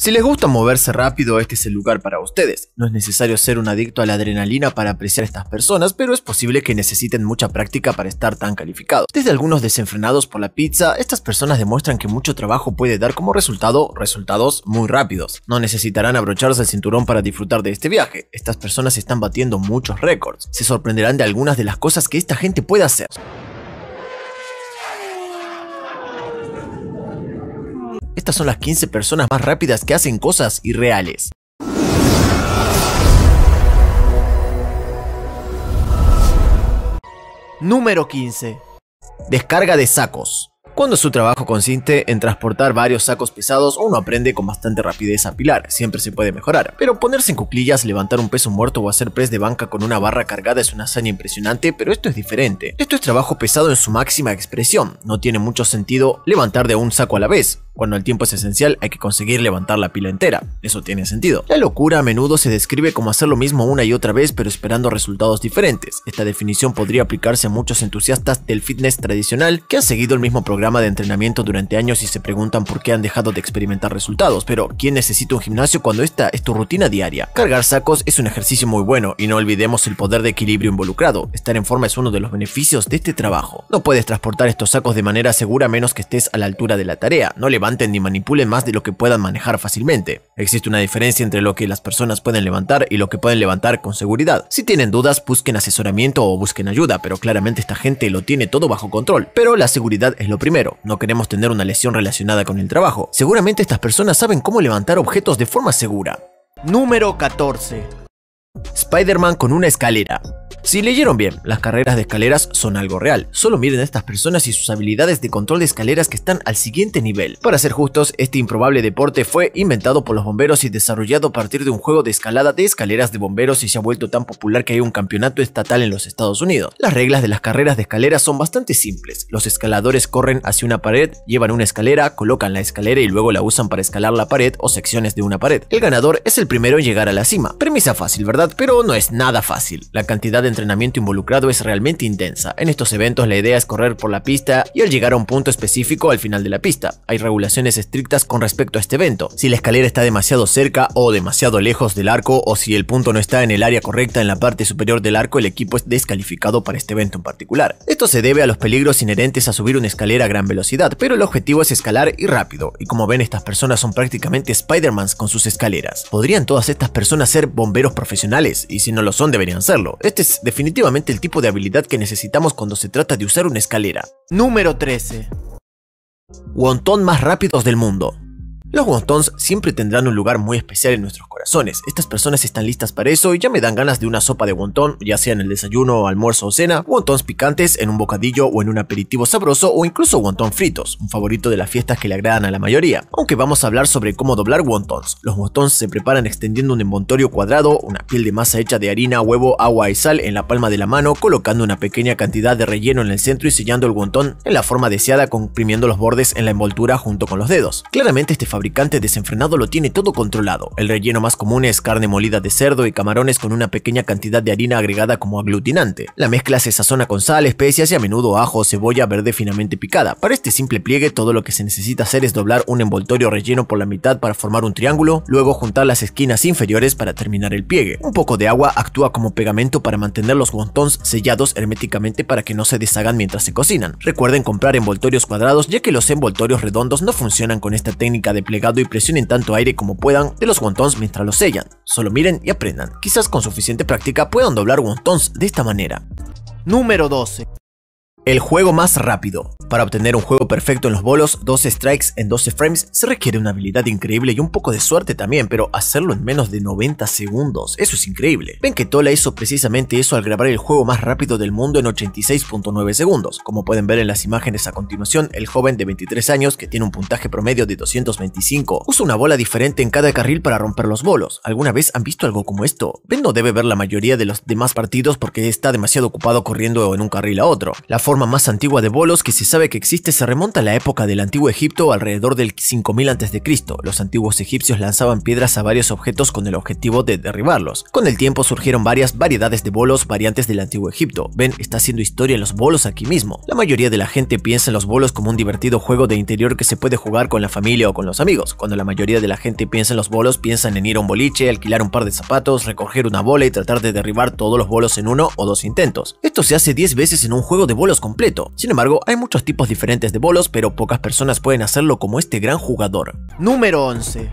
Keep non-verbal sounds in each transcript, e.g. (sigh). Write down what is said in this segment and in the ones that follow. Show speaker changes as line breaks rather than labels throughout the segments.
Si les gusta moverse rápido, este es el lugar para ustedes. No es necesario ser un adicto a la adrenalina para apreciar a estas personas, pero es posible que necesiten mucha práctica para estar tan calificados. Desde algunos desenfrenados por la pizza, estas personas demuestran que mucho trabajo puede dar como resultado resultados muy rápidos. No necesitarán abrocharse el cinturón para disfrutar de este viaje. Estas personas están batiendo muchos récords. Se sorprenderán de algunas de las cosas que esta gente puede hacer. Estas son las 15 personas más rápidas que hacen cosas irreales. Número 15. Descarga de sacos. Cuando su trabajo consiste en transportar varios sacos pesados, uno aprende con bastante rapidez a pilar, siempre se puede mejorar. Pero ponerse en cuclillas, levantar un peso muerto o hacer press de banca con una barra cargada es una hazaña impresionante, pero esto es diferente. Esto es trabajo pesado en su máxima expresión, no tiene mucho sentido levantar de un saco a la vez. Cuando el tiempo es esencial hay que conseguir levantar la pila entera, eso tiene sentido. La locura a menudo se describe como hacer lo mismo una y otra vez pero esperando resultados diferentes. Esta definición podría aplicarse a muchos entusiastas del fitness tradicional que han seguido el mismo programa de entrenamiento durante años y se preguntan por qué han dejado de experimentar resultados, pero ¿quién necesita un gimnasio cuando esta es tu rutina diaria? Cargar sacos es un ejercicio muy bueno y no olvidemos el poder de equilibrio involucrado, estar en forma es uno de los beneficios de este trabajo. No puedes transportar estos sacos de manera segura a menos que estés a la altura de la tarea, no levanten ni manipulen más de lo que puedan manejar fácilmente. Existe una diferencia entre lo que las personas pueden levantar y lo que pueden levantar con seguridad. Si tienen dudas, busquen asesoramiento o busquen ayuda, pero claramente esta gente lo tiene todo bajo control. Pero la seguridad es lo primero, no queremos tener una lesión relacionada con el trabajo. Seguramente estas personas saben cómo levantar objetos de forma segura. Número 14. Spider-Man con una escalera. Si leyeron bien, las carreras de escaleras son algo real. Solo miren a estas personas y sus habilidades de control de escaleras que están al siguiente nivel. Para ser justos, este improbable deporte fue inventado por los bomberos y desarrollado a partir de un juego de escalada de escaleras de bomberos y se ha vuelto tan popular que hay un campeonato estatal en los Estados Unidos. Las reglas de las carreras de escaleras son bastante simples. Los escaladores corren hacia una pared, llevan una escalera, colocan la escalera y luego la usan para escalar la pared o secciones de una pared. El ganador es el primero en llegar a la cima. Premisa fácil, ¿verdad? Pero no es nada fácil. La cantidad de entrenamiento involucrado es realmente intensa. En estos eventos la idea es correr por la pista y al llegar a un punto específico al final de la pista. Hay regulaciones estrictas con respecto a este evento. Si la escalera está demasiado cerca o demasiado lejos del arco o si el punto no está en el área correcta en la parte superior del arco, el equipo es descalificado para este evento en particular. Esto se debe a los peligros inherentes a subir una escalera a gran velocidad, pero el objetivo es escalar y rápido. Y como ven, estas personas son prácticamente Spider-Mans con sus escaleras. ¿Podrían todas estas personas ser bomberos profesionales? Y si no lo son, deberían serlo. Este es definitivamente el tipo de habilidad que necesitamos cuando se trata de usar una escalera. Número 13. Wonton más rápidos del mundo. Los Wontons siempre tendrán un lugar muy especial en nuestros corazones. Estas personas están listas para eso y ya me dan ganas de una sopa de wonton, ya sea en el desayuno, almuerzo o cena, wontons picantes en un bocadillo o en un aperitivo sabroso o incluso wonton fritos, un favorito de las fiestas que le agradan a la mayoría. Aunque vamos a hablar sobre cómo doblar wontons. Los wontons se preparan extendiendo un envoltorio cuadrado, una piel de masa hecha de harina, huevo, agua y sal en la palma de la mano, colocando una pequeña cantidad de relleno en el centro y sellando el wonton en la forma deseada comprimiendo los bordes en la envoltura junto con los dedos. Claramente este fabricante desenfrenado lo tiene todo controlado. El relleno más común es carne molida de cerdo y camarones con una pequeña cantidad de harina agregada como aglutinante. La mezcla se sazona con sal, especias y a menudo ajo o cebolla verde finamente picada. Para este simple pliegue todo lo que se necesita hacer es doblar un envoltorio relleno por la mitad para formar un triángulo, luego juntar las esquinas inferiores para terminar el pliegue. Un poco de agua actúa como pegamento para mantener los guantones sellados herméticamente para que no se deshagan mientras se cocinan. Recuerden comprar envoltorios cuadrados ya que los envoltorios redondos no funcionan con esta técnica de plegado y presionen tanto aire como puedan de los guantones mientras los sellan. Solo miren y aprendan. Quizás con suficiente práctica puedan doblar guantones de esta manera. Número 12. El juego más rápido. Para obtener un juego perfecto en los bolos, 12 strikes en 12 frames, se requiere una habilidad increíble y un poco de suerte también, pero hacerlo en menos de 90 segundos, eso es increíble. Ven que Tola hizo precisamente eso al grabar el juego más rápido del mundo en 86.9 segundos. Como pueden ver en las imágenes a continuación, el joven de 23 años, que tiene un puntaje promedio de 225, usa una bola diferente en cada carril para romper los bolos. ¿Alguna vez han visto algo como esto? Ben no debe ver la mayoría de los demás partidos porque está demasiado ocupado corriendo en un carril a otro. La forma más antigua de bolos que se sabe que existe se remonta a la época del Antiguo Egipto alrededor del 5000 a.C. Los antiguos egipcios lanzaban piedras a varios objetos con el objetivo de derribarlos. Con el tiempo surgieron varias variedades de bolos variantes del Antiguo Egipto. Ven, está haciendo historia en los bolos aquí mismo. La mayoría de la gente piensa en los bolos como un divertido juego de interior que se puede jugar con la familia o con los amigos. Cuando la mayoría de la gente piensa en los bolos, piensan en ir a un boliche, alquilar un par de zapatos, recoger una bola y tratar de derribar todos los bolos en uno o dos intentos. Esto se hace 10 veces en un juego de bolos completo. Sin embargo, hay muchos tipos diferentes de bolos, pero pocas personas pueden hacerlo como este gran jugador. Número 11.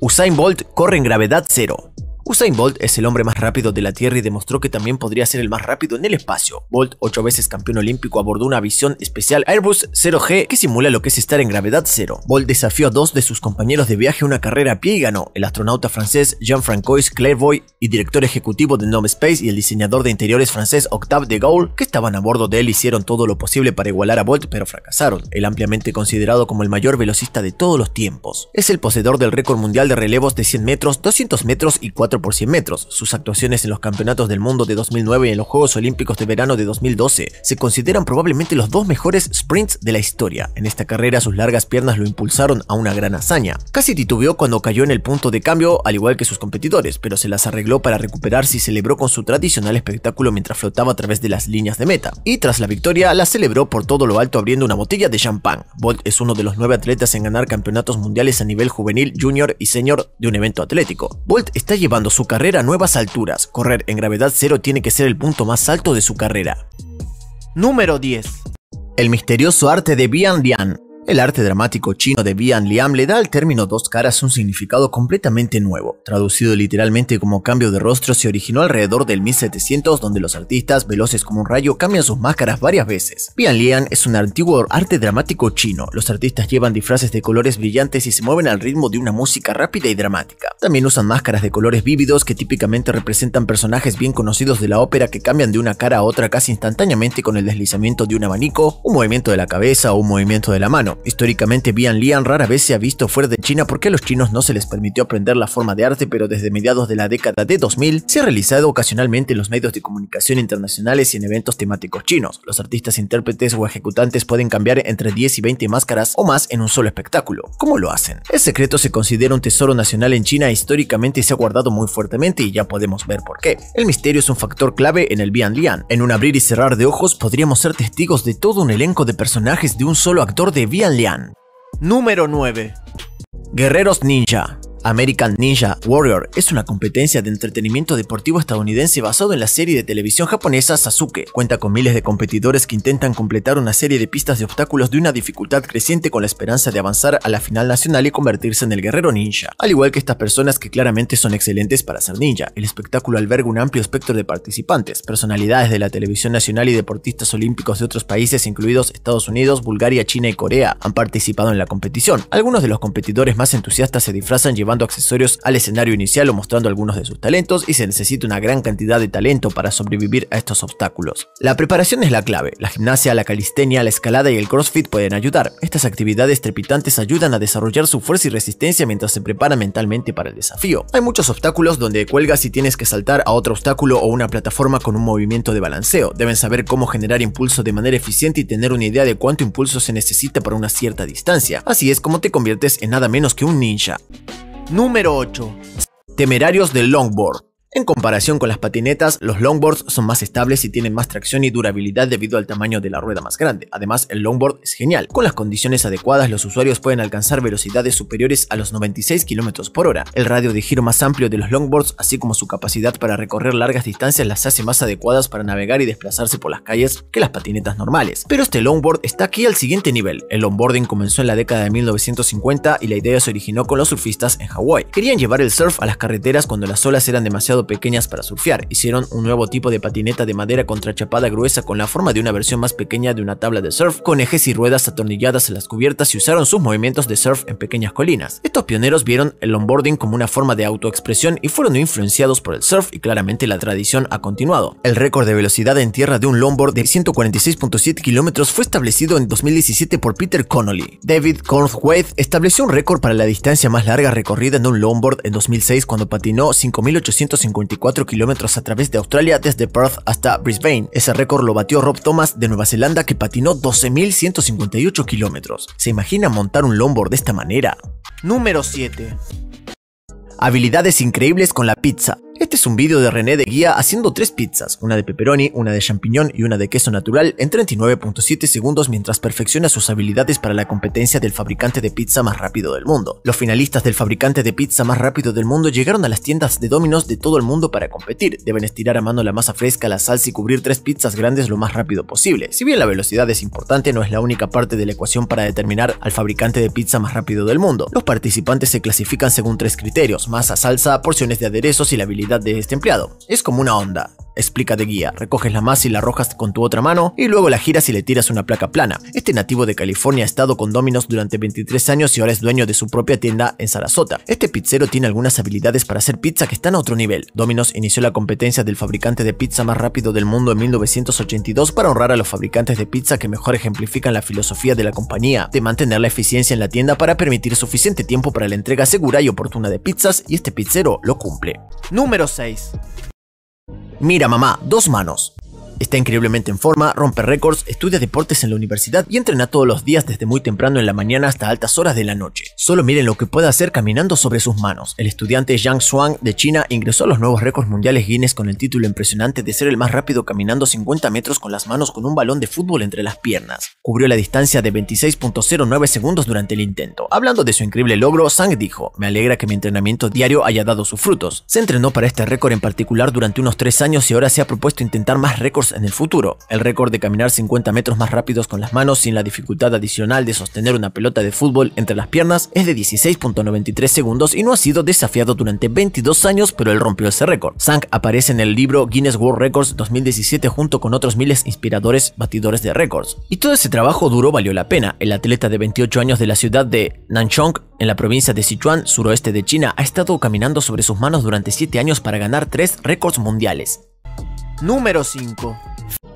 Usain Bolt corre en gravedad cero. Usain Bolt es el hombre más rápido de la Tierra y demostró que también podría ser el más rápido en el espacio. Bolt, ocho veces campeón olímpico, abordó una visión especial Airbus 0G que simula lo que es estar en gravedad cero. Bolt desafió a dos de sus compañeros de viaje a una carrera a pie y ganó. El astronauta francés Jean-Francois Clairvoy y director ejecutivo de Nome Space y el diseñador de interiores francés Octave de Gaulle, que estaban a bordo de él, hicieron todo lo posible para igualar a Bolt, pero fracasaron. El ampliamente considerado como el mayor velocista de todos los tiempos. Es el poseedor del récord mundial de relevos de 100 metros, 200 metros y 4 por 100 metros. Sus actuaciones en los Campeonatos del Mundo de 2009 y en los Juegos Olímpicos de Verano de 2012 se consideran probablemente los dos mejores sprints de la historia. En esta carrera sus largas piernas lo impulsaron a una gran hazaña. Casi titubeó cuando cayó en el punto de cambio, al igual que sus competidores, pero se las arregló para recuperarse y celebró con su tradicional espectáculo mientras flotaba a través de las líneas de meta. Y tras la victoria, la celebró por todo lo alto abriendo una botella de champán. Bolt es uno de los nueve atletas en ganar campeonatos mundiales a nivel juvenil, junior y senior de un evento atlético. Bolt está llevando su carrera a nuevas alturas. Correr en gravedad cero tiene que ser el punto más alto de su carrera. Número 10. El misterioso arte de Bian Dian el arte dramático chino de Bian Liam le da al término dos caras un significado completamente nuevo. Traducido literalmente como cambio de rostro, se originó alrededor del 1700 donde los artistas, veloces como un rayo, cambian sus máscaras varias veces. Bian Liang es un antiguo arte dramático chino. Los artistas llevan disfraces de colores brillantes y se mueven al ritmo de una música rápida y dramática. También usan máscaras de colores vívidos que típicamente representan personajes bien conocidos de la ópera que cambian de una cara a otra casi instantáneamente con el deslizamiento de un abanico, un movimiento de la cabeza o un movimiento de la mano. Históricamente, Bian Lian rara vez se ha visto fuera de China porque a los chinos no se les permitió aprender la forma de arte, pero desde mediados de la década de 2000 se ha realizado ocasionalmente en los medios de comunicación internacionales y en eventos temáticos chinos. Los artistas, intérpretes o ejecutantes pueden cambiar entre 10 y 20 máscaras o más en un solo espectáculo. ¿Cómo lo hacen? El secreto se considera un tesoro nacional en China e históricamente se ha guardado muy fuertemente y ya podemos ver por qué. El misterio es un factor clave en el Bian Lian. En un abrir y cerrar de ojos podríamos ser testigos de todo un elenco de personajes de un solo actor de Bian Número 9. Guerreros Ninja. American Ninja Warrior es una competencia de entretenimiento deportivo estadounidense basado en la serie de televisión japonesa Sasuke. Cuenta con miles de competidores que intentan completar una serie de pistas de obstáculos de una dificultad creciente con la esperanza de avanzar a la final nacional y convertirse en el guerrero ninja. Al igual que estas personas que claramente son excelentes para ser ninja, el espectáculo alberga un amplio espectro de participantes, personalidades de la televisión nacional y deportistas olímpicos de otros países incluidos Estados Unidos, Bulgaria, China y Corea han participado en la competición. Algunos de los competidores más entusiastas se disfrazan llevando accesorios al escenario inicial o mostrando algunos de sus talentos y se necesita una gran cantidad de talento para sobrevivir a estos obstáculos. La preparación es la clave, la gimnasia, la calistenia, la escalada y el crossfit pueden ayudar. Estas actividades trepitantes ayudan a desarrollar su fuerza y resistencia mientras se prepara mentalmente para el desafío. Hay muchos obstáculos donde cuelgas y tienes que saltar a otro obstáculo o una plataforma con un movimiento de balanceo. Deben saber cómo generar impulso de manera eficiente y tener una idea de cuánto impulso se necesita para una cierta distancia. Así es como te conviertes en nada menos que un ninja. Número 8. Temerarios del Longboard. En comparación con las patinetas, los longboards son más estables y tienen más tracción y durabilidad debido al tamaño de la rueda más grande. Además, el longboard es genial. Con las condiciones adecuadas, los usuarios pueden alcanzar velocidades superiores a los 96 km por hora. El radio de giro más amplio de los longboards, así como su capacidad para recorrer largas distancias, las hace más adecuadas para navegar y desplazarse por las calles que las patinetas normales. Pero este longboard está aquí al siguiente nivel. El longboarding comenzó en la década de 1950 y la idea se originó con los surfistas en Hawái. Querían llevar el surf a las carreteras cuando las olas eran demasiado pequeñas para surfear, hicieron un nuevo tipo de patineta de madera contrachapada gruesa con la forma de una versión más pequeña de una tabla de surf, con ejes y ruedas atornilladas en las cubiertas y usaron sus movimientos de surf en pequeñas colinas. Estos pioneros vieron el longboarding como una forma de autoexpresión y fueron influenciados por el surf y claramente la tradición ha continuado. El récord de velocidad en tierra de un longboard de 146.7 kilómetros fue establecido en 2017 por Peter Connolly. David Cornthwaite estableció un récord para la distancia más larga recorrida en un longboard en 2006 cuando patinó 5.850 54 kilómetros a través de Australia desde Perth hasta Brisbane. Ese récord lo batió Rob Thomas de Nueva Zelanda que patinó 12.158 kilómetros. ¿Se imagina montar un longboard de esta manera? Número 7. Habilidades increíbles con la pizza. Este es un vídeo de René de Guía haciendo tres pizzas, una de pepperoni, una de champiñón y una de queso natural en 39.7 segundos mientras perfecciona sus habilidades para la competencia del fabricante de pizza más rápido del mundo. Los finalistas del fabricante de pizza más rápido del mundo llegaron a las tiendas de Domino's de todo el mundo para competir. Deben estirar a mano la masa fresca, la salsa y cubrir tres pizzas grandes lo más rápido posible. Si bien la velocidad es importante, no es la única parte de la ecuación para determinar al fabricante de pizza más rápido del mundo. Los participantes se clasifican según tres criterios, masa, salsa, porciones de aderezos y la habilidad de este empleado. Es como una onda. Explica de guía, recoges la masa y la arrojas con tu otra mano y luego la giras y le tiras una placa plana. Este nativo de California ha estado con Domino's durante 23 años y ahora es dueño de su propia tienda en Sarasota. Este pizzero tiene algunas habilidades para hacer pizza que están a otro nivel. Domino's inició la competencia del fabricante de pizza más rápido del mundo en 1982 para honrar a los fabricantes de pizza que mejor ejemplifican la filosofía de la compañía de mantener la eficiencia en la tienda para permitir suficiente tiempo para la entrega segura y oportuna de pizzas y este pizzero lo cumple. Número 6. Mira mamá, dos manos. Está increíblemente en forma, rompe récords, estudia deportes en la universidad y entrena todos los días desde muy temprano en la mañana hasta altas horas de la noche. Solo miren lo que puede hacer caminando sobre sus manos. El estudiante Yang Shuang de China ingresó a los nuevos récords mundiales Guinness con el título impresionante de ser el más rápido caminando 50 metros con las manos con un balón de fútbol entre las piernas. Cubrió la distancia de 26.09 segundos durante el intento. Hablando de su increíble logro, Sang dijo, me alegra que mi entrenamiento diario haya dado sus frutos. Se entrenó para este récord en particular durante unos 3 años y ahora se ha propuesto intentar más récords en el futuro. El récord de caminar 50 metros más rápidos con las manos sin la dificultad adicional de sostener una pelota de fútbol entre las piernas es de 16.93 segundos y no ha sido desafiado durante 22 años, pero él rompió ese récord. Sang aparece en el libro Guinness World Records 2017 junto con otros miles inspiradores batidores de récords. Y todo ese trabajo duro valió la pena. El atleta de 28 años de la ciudad de Nanchong, en la provincia de Sichuan, suroeste de China, ha estado caminando sobre sus manos durante 7 años para ganar 3 récords mundiales. Número 5.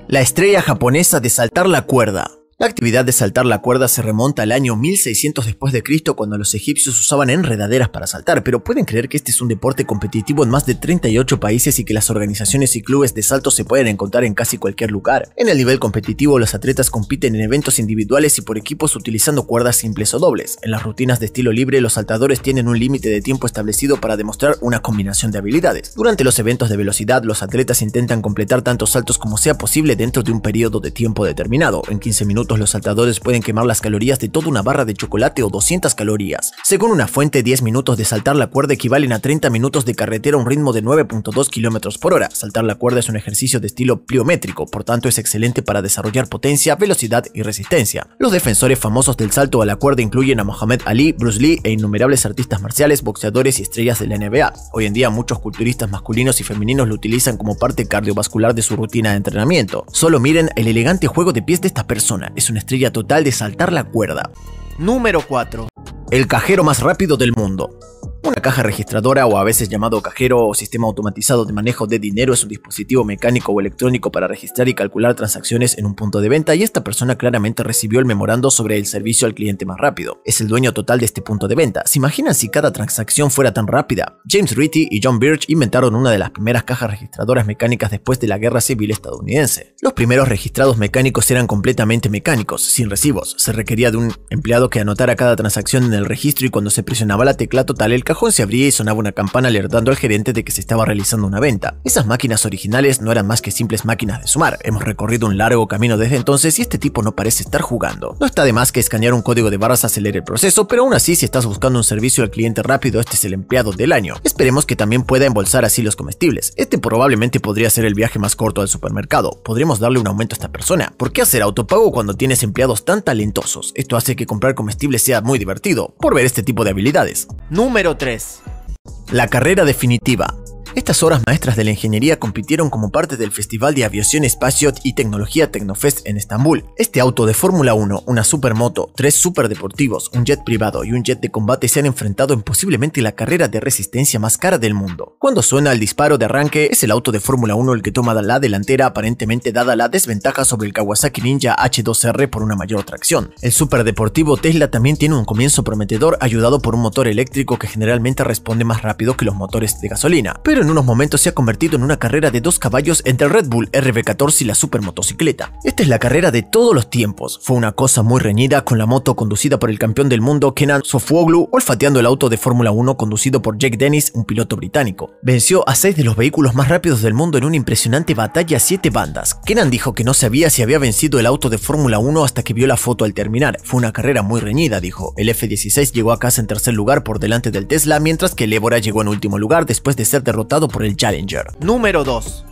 La estrella japonesa de saltar la cuerda. La actividad de saltar la cuerda se remonta al año 1600 después de Cristo cuando los egipcios usaban enredaderas para saltar, pero pueden creer que este es un deporte competitivo en más de 38 países y que las organizaciones y clubes de salto se pueden encontrar en casi cualquier lugar. En el nivel competitivo los atletas compiten en eventos individuales y por equipos utilizando cuerdas simples o dobles. En las rutinas de estilo libre los saltadores tienen un límite de tiempo establecido para demostrar una combinación de habilidades. Durante los eventos de velocidad los atletas intentan completar tantos saltos como sea posible dentro de un periodo de tiempo determinado, en 15 minutos los saltadores pueden quemar las calorías de toda una barra de chocolate o 200 calorías. Según una fuente, 10 minutos de saltar la cuerda equivalen a 30 minutos de carretera a un ritmo de 9.2 kilómetros por hora. Saltar la cuerda es un ejercicio de estilo pliométrico, por tanto es excelente para desarrollar potencia, velocidad y resistencia. Los defensores famosos del salto a la cuerda incluyen a Mohamed Ali, Bruce Lee e innumerables artistas marciales, boxeadores y estrellas de la NBA. Hoy en día muchos culturistas masculinos y femeninos lo utilizan como parte cardiovascular de su rutina de entrenamiento. Solo miren el elegante juego de pies de esta persona es una estrella total de saltar la cuerda. Número 4. El cajero más rápido del mundo. Una caja registradora o a veces llamado cajero o sistema automatizado de manejo de dinero es un dispositivo mecánico o electrónico para registrar y calcular transacciones en un punto de venta y esta persona claramente recibió el memorando sobre el servicio al cliente más rápido. Es el dueño total de este punto de venta. ¿Se imaginan si cada transacción fuera tan rápida? James Ritty y John Birch inventaron una de las primeras cajas registradoras mecánicas después de la Guerra Civil estadounidense. Los primeros registrados mecánicos eran completamente mecánicos, sin recibos. Se requería de un empleado que anotara cada transacción en el registro y cuando se presionaba la tecla total el se abría y sonaba una campana alertando al gerente de que se estaba realizando una venta. Esas máquinas originales no eran más que simples máquinas de sumar. Hemos recorrido un largo camino desde entonces y este tipo no parece estar jugando. No está de más que escanear un código de barras acelere el proceso, pero aún así si estás buscando un servicio al cliente rápido, este es el empleado del año. Esperemos que también pueda embolsar así los comestibles. Este probablemente podría ser el viaje más corto al supermercado. Podríamos darle un aumento a esta persona. ¿Por qué hacer autopago cuando tienes empleados tan talentosos? Esto hace que comprar comestibles sea muy divertido, por ver este tipo de habilidades. Número 3 3. La carrera definitiva. Estas horas maestras de la ingeniería compitieron como parte del Festival de Aviación, Espacio y Tecnología Tecnofest en Estambul. Este auto de Fórmula 1, una supermoto, tres superdeportivos, un jet privado y un jet de combate se han enfrentado en posiblemente la carrera de resistencia más cara del mundo. Cuando suena el disparo de arranque, es el auto de Fórmula 1 el que toma la delantera aparentemente dada la desventaja sobre el Kawasaki Ninja H2R por una mayor tracción. El superdeportivo Tesla también tiene un comienzo prometedor ayudado por un motor eléctrico que generalmente responde más rápido que los motores de gasolina, pero en unos momentos se ha convertido en una carrera de dos caballos entre el Red Bull RB14 y la supermotocicleta. Esta es la carrera de todos los tiempos. Fue una cosa muy reñida con la moto conducida por el campeón del mundo Kenan Sofuoglu olfateando el auto de Fórmula 1 conducido por Jake Dennis, un piloto británico. Venció a seis de los vehículos más rápidos del mundo en una impresionante batalla a siete bandas. Kenan dijo que no sabía si había vencido el auto de Fórmula 1 hasta que vio la foto al terminar. Fue una carrera muy reñida, dijo. El F-16 llegó a casa en tercer lugar por delante del Tesla, mientras que el Évora llegó en último lugar después de ser derrotado por el Challenger. Número 2.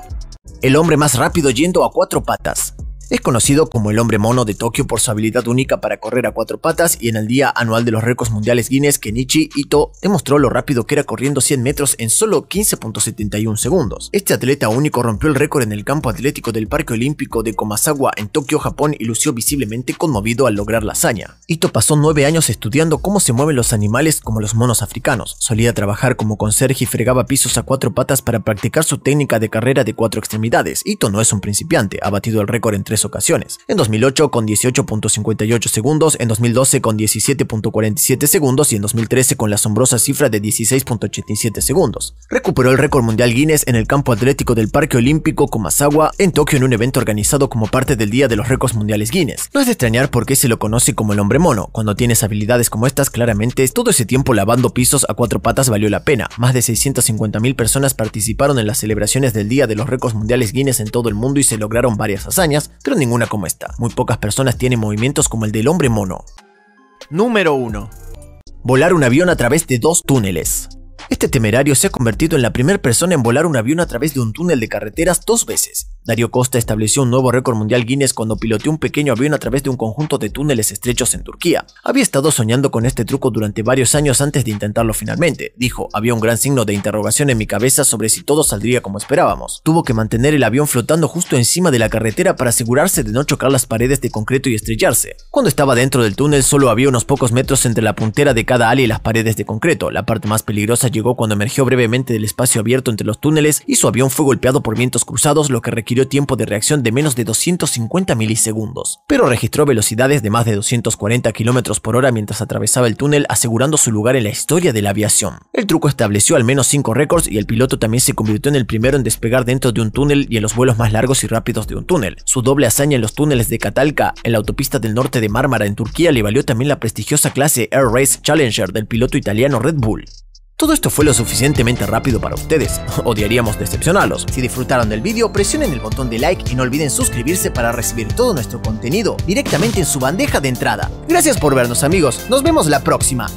El hombre más rápido yendo a cuatro patas. Es conocido como el hombre mono de Tokio por su habilidad única para correr a cuatro patas y en el día anual de los récords mundiales Guinness, Kenichi Ito demostró lo rápido que era corriendo 100 metros en solo 15.71 segundos. Este atleta único rompió el récord en el campo atlético del Parque Olímpico de Komazawa en Tokio, Japón y lució visiblemente conmovido al lograr la hazaña. Ito pasó nueve años estudiando cómo se mueven los animales como los monos africanos. Solía trabajar como conserje y fregaba pisos a cuatro patas para practicar su técnica de carrera de cuatro extremidades. Ito no es un principiante, ha batido el récord en tres ocasiones. En 2008 con 18.58 segundos, en 2012 con 17.47 segundos y en 2013 con la asombrosa cifra de 16.87 segundos. Recuperó el récord mundial Guinness en el campo atlético del Parque Olímpico Komazawa en Tokio en un evento organizado como parte del Día de los Récords Mundiales Guinness. No es de extrañar porque se lo conoce como el hombre mono. Cuando tienes habilidades como estas, claramente todo ese tiempo lavando pisos a cuatro patas valió la pena. Más de 650.000 personas participaron en las celebraciones del Día de los Récords Mundiales Guinness en todo el mundo y se lograron varias hazañas, pero ninguna como esta. Muy pocas personas tienen movimientos como el del hombre mono. Número 1. Volar un avión a través de dos túneles. Este temerario se ha convertido en la primera persona en volar un avión a través de un túnel de carreteras dos veces, Dario Costa estableció un nuevo récord mundial Guinness cuando pilotó un pequeño avión a través de un conjunto de túneles estrechos en Turquía. Había estado soñando con este truco durante varios años antes de intentarlo finalmente, dijo. Había un gran signo de interrogación en mi cabeza sobre si todo saldría como esperábamos. Tuvo que mantener el avión flotando justo encima de la carretera para asegurarse de no chocar las paredes de concreto y estrellarse. Cuando estaba dentro del túnel solo había unos pocos metros entre la puntera de cada ala y las paredes de concreto. La parte más peligrosa llegó cuando emergió brevemente del espacio abierto entre los túneles y su avión fue golpeado por vientos cruzados, lo que requirió tiempo de reacción de menos de 250 milisegundos, pero registró velocidades de más de 240 km por hora mientras atravesaba el túnel, asegurando su lugar en la historia de la aviación. El truco estableció al menos 5 récords y el piloto también se convirtió en el primero en despegar dentro de un túnel y en los vuelos más largos y rápidos de un túnel. Su doble hazaña en los túneles de Catalca, en la autopista del norte de Mármara en Turquía, le valió también la prestigiosa clase Air Race Challenger del piloto italiano Red Bull. Todo esto fue lo suficientemente rápido para ustedes, (laughs) odiaríamos decepcionarlos. Si disfrutaron del vídeo, presionen el botón de like y no olviden suscribirse para recibir todo nuestro contenido directamente en su bandeja de entrada. Gracias por vernos amigos, nos vemos la próxima.